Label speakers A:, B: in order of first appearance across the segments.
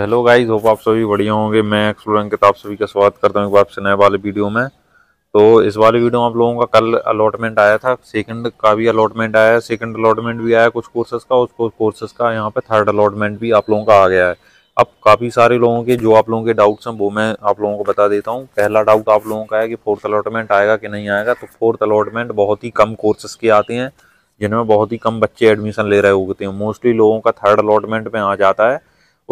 A: hello guys hope आप सभी बढ़िया होंगे मैं एक्सप्लोरेंग किताब सभी का स्वागत करता हूँ एक बार नए वाले वीडियो में तो इस वाले वीडियो में आप लोगों का कल अलॉटमेंट आया था सेकंड का भी अलॉटमेंट आया है सेकंड अलॉटमेंट भी आया कुछ कोर्सेज का उसको कोर्सेज का यहाँ पे थर्ड अलॉटमेंट भी आप लोगों का आ गया है अब काफ़ी सारे लोगों के जो आप लोगों के डाउट्स हैं वो मैं आप लोगों को बता देता हूँ पहला डाउट आप लोगों का है कि फोर्थ अलॉटमेंट आएगा कि नहीं आएगा तो फोर्थ अलॉटमेंट बहुत ही कम कोर्सेज के आते हैं जिनमें बहुत ही कम बच्चे एडमिशन ले रहे होते हैं मोस्टली लोगों का थर्ड अलॉटमेंट में आ जाता है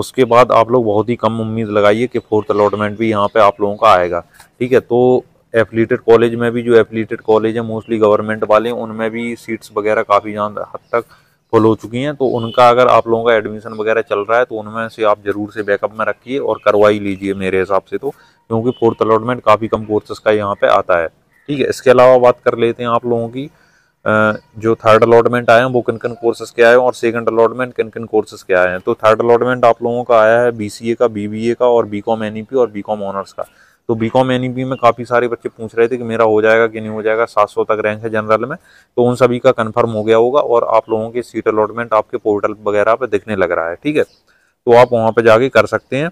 A: उसके बाद आप लोग बहुत ही कम उम्मीद लगाइए कि फोर्थ अलॉटमेंट भी यहाँ पे आप लोगों का आएगा ठीक है तो एफिलेटेड कॉलेज में भी जो एफिलेटेड कॉलेज है मोस्टली गवर्नमेंट वाले उनमें भी सीट्स वगैरह काफ़ी ज़्यादा हद तक फुल हो चुकी हैं तो उनका अगर आप लोगों का एडमिशन वगैरह चल रहा है तो उनमें से आप ज़रूर से बैकअप में रखिए और करवा ही लीजिए मेरे हिसाब से तो क्योंकि फोर्थ अलॉटमेंट काफ़ी कम कोर्सेस का यहाँ पर आता है ठीक है इसके अलावा बात कर लेते हैं आप लोगों की जो थर्ड अलॉटमेंट आए हैं वो किन किन कोर्सेज के आए हैं और सेकंड अलॉटमेंट किन किन कोर्सेज के आए हैं तो थर्ड अलॉटमेंट आप लोगों का आया है बी का बी का और बी कॉम e और बी ऑनर्स का तो बी कॉम एन में काफ़ी सारे बच्चे पूछ रहे थे कि मेरा हो जाएगा कि नहीं हो जाएगा सौ तक रैंक है जनरल में तो उन सभी का कंफर्म हो गया होगा और आप लोगों के सीट अलॉटमेंट आपके पोर्टल वगैरह पर दिखने लग रहा है ठीक है तो आप वहाँ पर जाके कर सकते हैं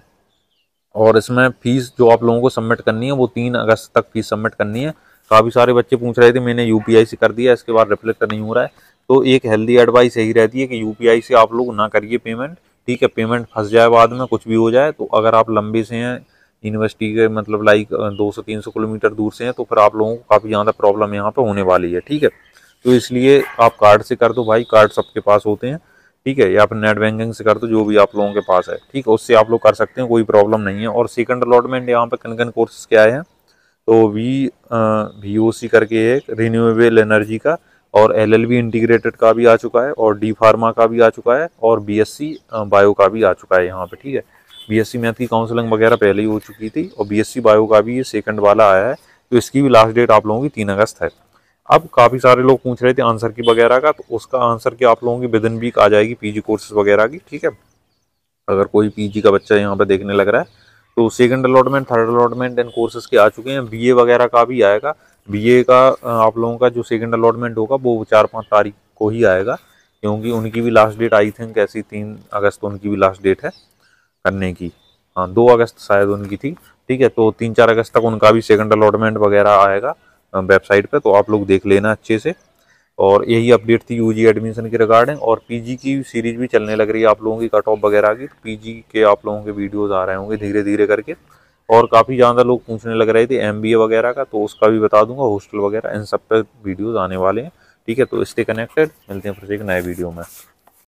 A: और इसमें फीस जो आप लोगों को सबमिट करनी है वो तीन अगस्त तक फीस सबमिट करनी है काफ़ी सारे बच्चे पूछ रहे थे मैंने यूपीआई से कर दिया इसके बाद रिफ्लेक्ट नहीं हो रहा है तो एक हेल्दी एडवाइस यही रहती है कि यूपीआई से आप लोग ना करिए पेमेंट ठीक है पेमेंट फंस जाए बाद में कुछ भी हो जाए तो अगर आप लंबे से हैं यूनिवर्सिटी के मतलब लाइक दो सौ तीन सौ किलोमीटर दूर से हैं तो फिर आप लोगों को काफ़ी ज़्यादा प्रॉब्लम यहाँ पर होने वाली है ठीक है तो इसलिए आप कार्ड से कर दो भाई कार्ड सबके पास होते हैं ठीक है या फिर नेट बैंकिंग से कर दो जो भी आप लोगों के पास है ठीक है उससे आप लोग कर सकते हैं कोई प्रॉब्लम नहीं है और सेकंड अलॉटमेंट यहाँ पर कन कन कोर्सेस के आए हैं तो वी वी ओ सी करके एक रिन्यूएबल एनर्जी का और एल एल बी इंटीग्रेटेड का भी आ चुका है और डी फार्मा का भी आ चुका है और बी एस सी बायो का भी आ चुका है यहाँ पे ठीक है बी एस सी मैथ की काउंसलिंग वगैरह पहले ही हो चुकी थी और बी एस सी बायो का भी ये सेकंड वाला आया है तो इसकी भी लास्ट डेट आप लोगों की तीन अगस्त है अब काफ़ी सारे लोग पूछ रहे थे आंसर की वगैरह का तो उसका आंसर की आप लोगों की विद इन वीक आ जाएगी पी जी कोर्सेज वगैरह की ठीक है अगर कोई जी का बच्चा यहाँ पर देखने लग रहा है तो second allotment third allotment and courses के आ चुके हैं बीए वगैरह का भी आएगा बीए का आप लोगों का जो सेकंड अलॉटमेंट होगा वो चार पाँच तारीख को ही आएगा क्योंकि उनकी भी लास्ट डेट आई थिंक ऐसी तीन अगस्त उनकी भी लास्ट डेट है करने की हाँ दो अगस्त शायद उनकी थी ठीक है तो तीन चार अगस्त तक उनका भी सेकंड अलॉटमेंट वगैरह आएगा वेबसाइट पर तो आप लोग देख लेना अच्छे से और यही अपडेट थी यूजी एडमिशन की रिगार्डिंग और पीजी की सीरीज भी चलने लग रही है आप लोगों की कट ऑफ वगैरह की पीजी के आप लोगों के वीडियोस आ रहे होंगे धीरे धीरे करके और काफ़ी ज़्यादा लोग पूछने लग रहे थे एम वगैरह का तो उसका भी बता दूंगा हॉस्टल वगैरह इन सब पर वीडियोज़ आने वाले हैं ठीक है तो इससे कनेक्टेड मिलते हैं फिर से एक नए वीडियो में